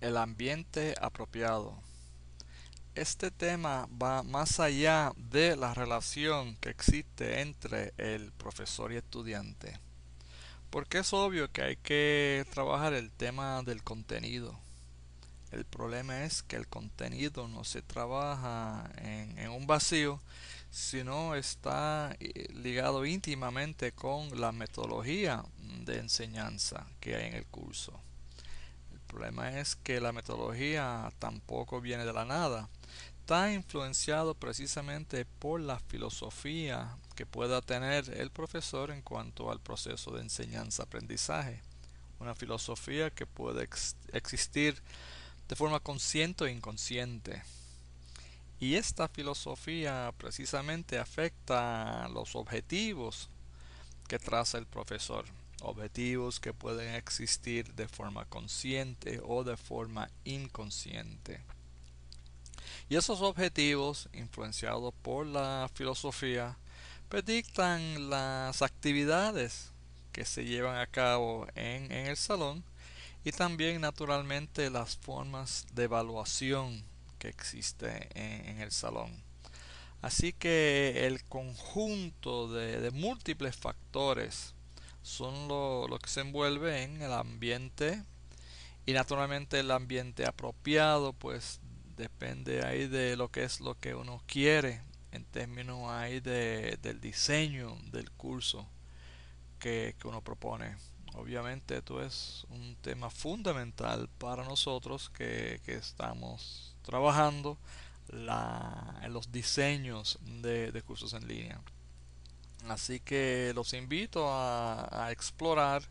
El ambiente apropiado. Este tema va más allá de la relación que existe entre el profesor y estudiante, porque es obvio que hay que trabajar el tema del contenido. El problema es que el contenido no se trabaja en, en un vacío, sino está eh, ligado íntimamente con la metodología de enseñanza que hay en el curso problema es que la metodología tampoco viene de la nada. Está influenciado precisamente por la filosofía que pueda tener el profesor en cuanto al proceso de enseñanza-aprendizaje. Una filosofía que puede existir de forma consciente o e inconsciente. Y esta filosofía precisamente afecta los objetivos que traza el profesor objetivos que pueden existir de forma consciente o de forma inconsciente. Y esos objetivos, influenciados por la filosofía, predictan las actividades que se llevan a cabo en, el salón y también naturalmente las formas de evaluación que existe en, el salón. Así que el conjunto de múltiples factores son lo, que se envuelve en el ambiente y naturalmente el ambiente apropiado pues depende ahí de lo que es lo que uno quiere en términos ahí de, del diseño del curso que, uno propone obviamente esto es un tema fundamental para nosotros que, estamos trabajando en los diseños de cursos en línea Así que los invito a, explorar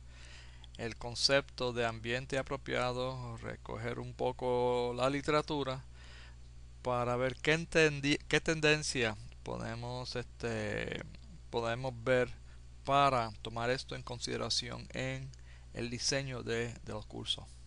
el concepto de ambiente apropiado, recoger un poco la literatura para ver qué, tendencia este, podemos, ver para tomar esto en consideración en el diseño del de los cursos.